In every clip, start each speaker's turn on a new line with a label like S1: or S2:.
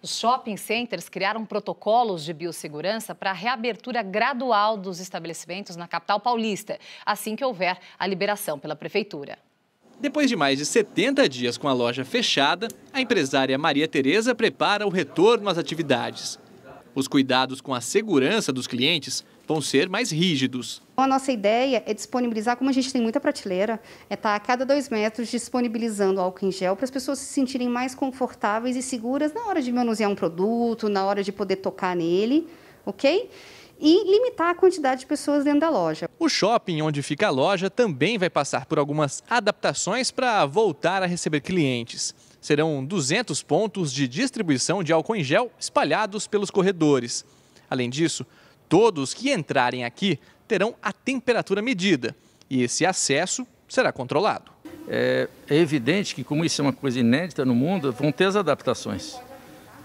S1: Os shopping centers criaram protocolos de biossegurança para a reabertura gradual dos estabelecimentos na capital paulista, assim que houver a liberação pela prefeitura.
S2: Depois de mais de 70 dias com a loja fechada, a empresária Maria Tereza prepara o retorno às atividades. Os cuidados com a segurança dos clientes vão ser mais rígidos.
S1: Então, a nossa ideia é disponibilizar, como a gente tem muita prateleira, é estar tá a cada dois metros disponibilizando álcool em gel para as pessoas se sentirem mais confortáveis e seguras na hora de manusear um produto, na hora de poder tocar nele, ok? e limitar a quantidade de pessoas dentro da loja.
S2: O shopping onde fica a loja também vai passar por algumas adaptações para voltar a receber clientes. Serão 200 pontos de distribuição de álcool em gel espalhados pelos corredores. Além disso, todos que entrarem aqui terão a temperatura medida e esse acesso será controlado.
S3: É, é evidente que, como isso é uma coisa inédita no mundo, vão ter as adaptações.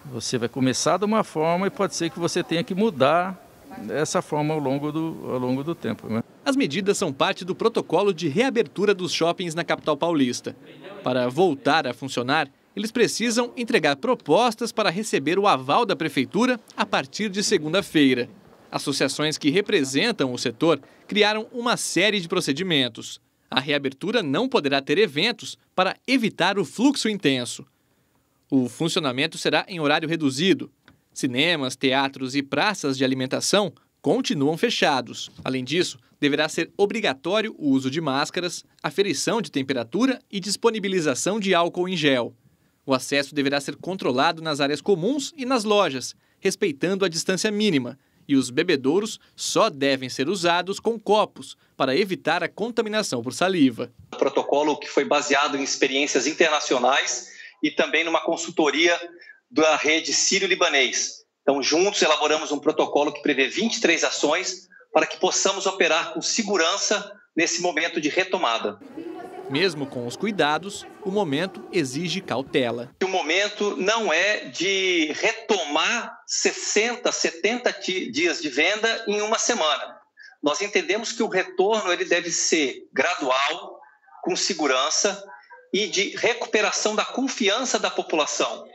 S3: Você vai começar de uma forma e pode ser que você tenha que mudar dessa forma ao longo do,
S2: ao longo do tempo. Né? As medidas são parte do protocolo de reabertura dos shoppings na capital paulista. Para voltar a funcionar, eles precisam entregar propostas para receber o aval da prefeitura a partir de segunda-feira. Associações que representam o setor criaram uma série de procedimentos. A reabertura não poderá ter eventos para evitar o fluxo intenso. O funcionamento será em horário reduzido, Cinemas, teatros e praças de alimentação continuam fechados. Além disso, deverá ser obrigatório o uso de máscaras, aferição de temperatura e disponibilização de álcool em gel. O acesso deverá ser controlado nas áreas comuns e nas lojas, respeitando a distância mínima, e os bebedouros só devem ser usados com copos para evitar a contaminação por saliva.
S4: Um protocolo que foi baseado em experiências internacionais e também numa consultoria da rede sírio-libanês. Então, juntos elaboramos um protocolo que prevê 23 ações para que possamos operar com segurança nesse momento de retomada.
S2: Mesmo com os cuidados, o momento exige cautela.
S4: O momento não é de retomar 60, 70 dias de venda em uma semana. Nós entendemos que o retorno ele deve ser gradual, com segurança e de recuperação da confiança da população.